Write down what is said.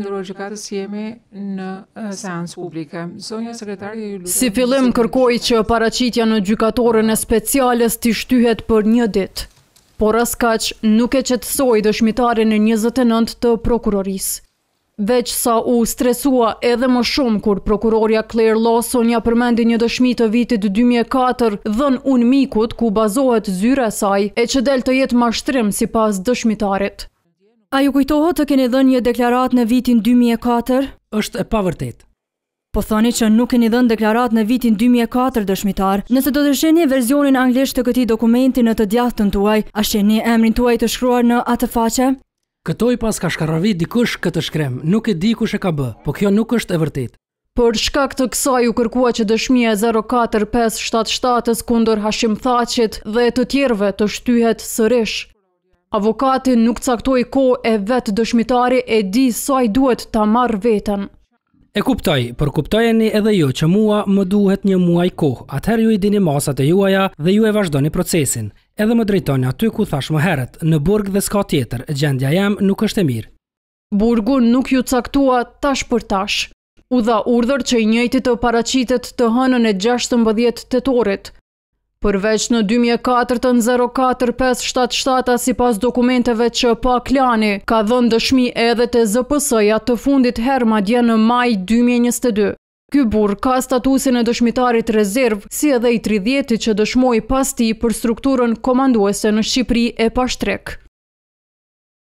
neurologjikatës jemi në seans publike. Zonja sekretari ju lutem. Si fillim kërkoi që paraqitja në gjykatorën e specialës të shtyhet për një ditë. Por askaç nuk e qetësoi dëshmitarin e 29 të prokuroris. Veç sa u stresua edhe më shumë kur prokuroria Claire Lawson ja përmendi një dëshmi të vitit 2004 dhën unë mikut ku bazohet zyre saj e që del të jetë mashtrim si pas dëshmitarit. A ju kujtohet të keni dhënë një deklarat në vitin 2004? Êshtë e pa Po thani që nuk keni dhënë deklarat në vitin 2004, dëshmitar, nëse do të sheni e verzionin anglisht të këti dokumenti në të djathë të në tuaj, a sheni e emrin tuaj të shkruar në atë faqe? Këtoj pas ka shkarravi dikush këtë shkrem, nuk e di kush e ka bë, po kjo nuk është e vërtet. Por shka këtë kësa ju kërkua që dëshmije 04577 kundër Hashim Thacit dhe të tjerve të shtyhet sërish, Avokati nuk caktoi ko e vetë dëshmitari e di saj duhet ta marrë vetën. E kuptoj, për kuptojeni edhe ju që mua më duhet një muaj kohë, atëherë ju i dini masat e juaja dhe ju e vazhdoni procesin. Edhe më drejtoni aty ku thash më herët, në burg dhe s'ka tjetër, gjendja jam nuk është e mirë. Burgu nuk ju caktua tash për tash. U dha urdhër që i njëjti të paracitet të hënën e 16 të torit. Përveç në 2004-04577 si pas dokumenteve që pa klani, ka dhënë dëshmi edhe të ZPS-ja të fundit herma dje në maj 2022. Ky burr ka statusin e dëshmitarit rezervë, si edhe i 30-ti që dëshmoi pas ti për strukturën komanduese në Shqipëri e pashtrek.